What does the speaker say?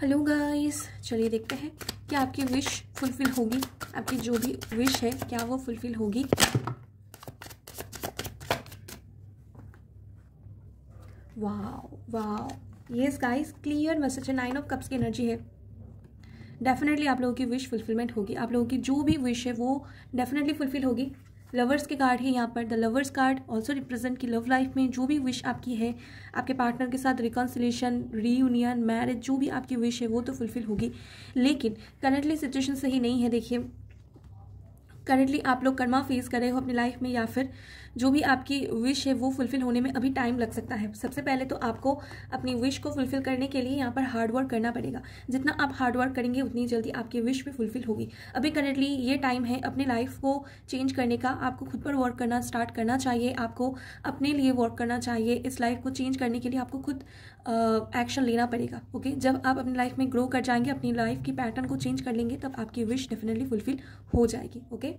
hello guys चलिए देखते हैं क्या आपकी विश फुलफिल होगी आपकी जो भी विश है क्या वो फुलफिल होगी वाह ये यस गाइस क्लियर मैसेज है नाइन ऑफ कप्स की एनर्जी है डेफिनेटली आप लोगों की विश फुलफिलमेंट होगी आप लोगों की जो भी विश है वो डेफिनेटली फुलफिल होगी लवर्स के कार्ड है यहाँ पर the lovers card also represent की लव लाइफ में जो भी विश आपकी है आपके पार्टनर के साथ रिकॉन्सिलेशन रीयूनियन मैरिज जो भी आपकी विश है वो तो फुलफिल होगी लेकिन करंटली सिचुएशन सही नहीं है देखिए करेंटली आप लोग कर्मा फेस कर रहे हो अपनी लाइफ में या फिर जो भी आपकी विश है वो फुलफिल होने में अभी टाइम लग सकता है सबसे पहले तो आपको अपनी विश को फुलफिल करने के लिए यहाँ पर हार्डवर्क करना पड़ेगा जितना आप हार्डवर्क करेंगे उतनी जल्दी आपकी विश भी फुलफिल होगी अभी करेंटली ये टाइम है अपनी लाइफ को चेंज करने का आपको खुद पर वर्क करना स्टार्ट करना चाहिए आपको अपने लिए वर्क करना चाहिए इस लाइफ को चेंज करने के लिए आपको खुद एक्शन लेना पड़ेगा ओके जब आप अपनी लाइफ में ग्रो कर जाएंगे अपनी लाइफ की पैटर्न को चेंज कर लेंगे तब आपकी विश डेफिनेटली फुलफिल हो जाएगी ओके